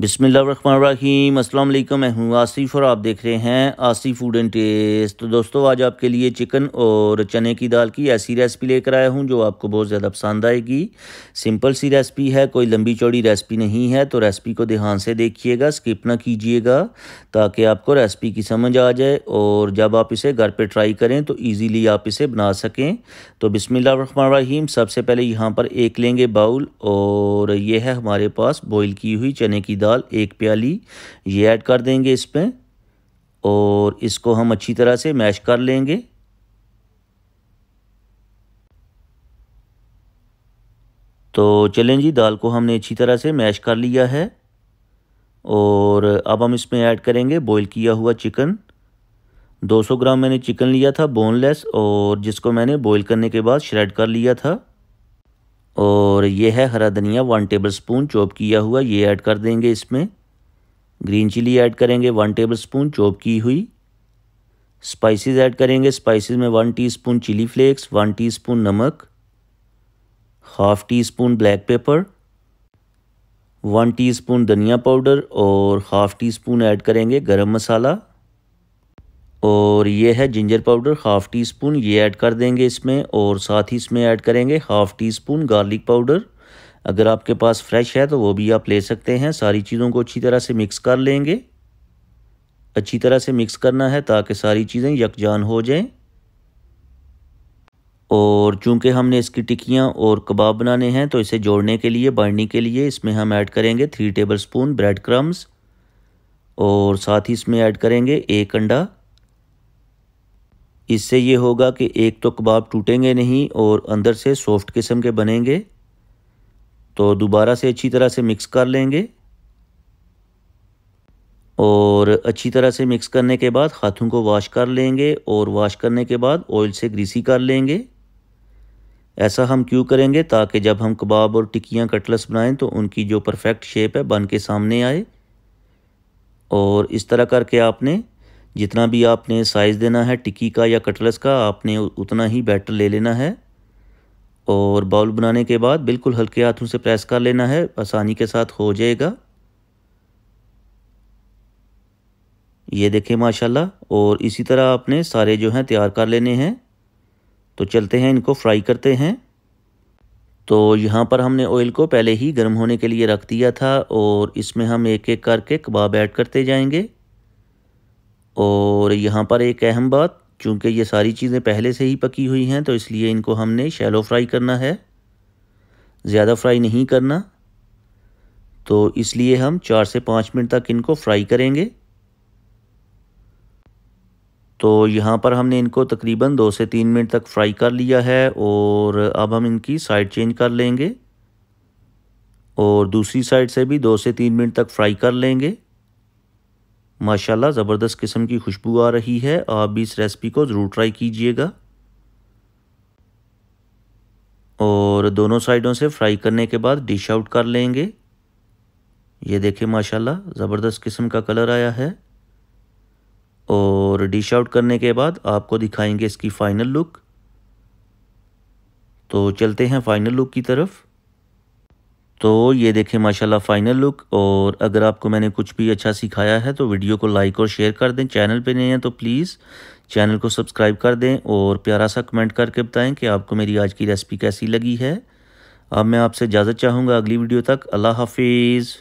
बिसमीम अस्सलाम वालेकुम मैं हूँ आसिफ और आप देख रहे हैं आसिफ फूड एंड टेस्ट तो दोस्तों आज आपके लिए चिकन और चने की दाल की ऐसी रेसिपी लेकर आया हूँ जो आपको बहुत ज़्यादा पसंद आएगी सिंपल सी रेसिपी है कोई लंबी चौड़ी रेसिपी नहीं है तो रेसिपी को ध्यान से देखिएगा स्किप ना कीजिएगा ताकि आपको रेसिपी की समझ आ जाए और जब आप इसे घर पर ट्राई करें तो ईज़िली आप इसे बना सकें तो बिसमीम सबसे पहले यहाँ पर एक लेंगे बाउल और यह है हमारे पास बॉयल की हुई चने की दाल एक प्याली ये ऐड कर देंगे इसमें और इसको हम अच्छी तरह से मैश कर लेंगे तो चलें जी दाल को हमने अच्छी तरह से मैश कर लिया है और अब हम इसमें ऐड करेंगे बॉईल किया हुआ चिकन 200 ग्राम मैंने चिकन लिया था बोनलेस और जिसको मैंने बॉईल करने के बाद श्रेड कर लिया था और ये है हरा धनिया वन टेबल स्पून चॉप किया हुआ ये ऐड कर देंगे इसमें ग्रीन चिली ऐड करेंगे वन टेबल स्पून चॉप की हुई स्पाइसेस ऐड करेंगे स्पाइसेस में one teaspoon chilli flakes one teaspoon नमक half teaspoon black pepper one teaspoon धनिया पाउडर और हाफ टी स्पून ऐड करेंगे गरम मसाला और ये है ginger powder half teaspoon ये ऐड कर देंगे इसमें और साथ ही इसमें ऐड करेंगे half teaspoon garlic powder अगर आपके पास फ्रेश है तो वो भी आप ले सकते हैं सारी चीज़ों को अच्छी तरह से मिक्स कर लेंगे अच्छी तरह से मिक्स करना है ताकि सारी चीज़ें यकजान हो जाएं और चूंकि हमने इसकी टिक्कियाँ और कबाब बनाने हैं तो इसे जोड़ने के लिए बढ़ने के लिए इसमें हम ऐड करेंगे three tablespoon bread crumbs और साथ ही इसमें ऐड करेंगे एक अंडा इससे ये होगा कि एक तो कबाब टूटेंगे नहीं और अंदर से सॉफ्ट किस्म के बनेंगे तो दोबारा से अच्छी तरह से मिक्स कर लेंगे और अच्छी तरह से मिक्स करने के बाद हाथों को वॉश कर लेंगे और वॉश करने के बाद ऑयल से ग्रीसी कर लेंगे ऐसा हम क्यों करेंगे ताकि जब हम कबाब और टिक्कियाँ कटलस बनाएं तो उनकी जो परफेक्ट शेप है बन के सामने आए और इस तरह करके आपने जितना भी आपने साइज़ देना है टिक्की का या कटलस का आपने उतना ही बैटर ले लेना है और बाउल बनाने के बाद बिल्कुल हल्के हाथों से प्रेस कर लेना है आसानी के साथ हो जाएगा ये देखें माशाल्लाह और इसी तरह आपने सारे जो हैं तैयार कर लेने हैं तो चलते हैं इनको फ्राई करते हैं तो यहाँ पर हमने ऑयल को पहले ही गर्म होने के लिए रख दिया था और इसमें हम एक एक करके कबाब ऐड करते जाएंगे और यहाँ पर एक अहम बात चूँकि ये सारी चीज़ें पहले से ही पकी हुई हैं तो इसलिए इनको हमने शैलो फ्राई करना है ज़्यादा फ्राई नहीं करना तो इसलिए हम चार से पाँच मिनट तक इनको फ्राई करेंगे तो यहाँ पर हमने इनको तकरीबन दो से तीन मिनट तक फ्राई कर लिया है और अब हम इनकी साइड चेंज कर लेंगे और दूसरी साइड से भी दो से तीन मिनट तक फ्राई कर लेंगे माशाल्लाह ज़बरदस्त किस्म की खुशबू आ रही है आप भी इस रेसिपी को ज़रूर ट्राई कीजिएगा और दोनों साइडों से फ्राई करने के बाद डिश आउट कर लेंगे ये देखें माशाल्लाह ज़बरदस्त किस्म का कलर आया है और डिश आउट करने के बाद आपको दिखाएंगे इसकी फ़ाइनल लुक तो चलते हैं फ़ाइनल लुक की तरफ़ तो ये देखें माशाल्लाह फाइनल लुक और अगर आपको मैंने कुछ भी अच्छा सिखाया है तो वीडियो को लाइक और शेयर कर दें चैनल पे नए हैं तो प्लीज़ चैनल को सब्सक्राइब कर दें और प्यारा सा कमेंट करके बताएं कि आपको मेरी आज की रेसिपी कैसी लगी है अब मैं आपसे इजाज़त चाहूँगा अगली वीडियो तक अल्लाह हाफिज़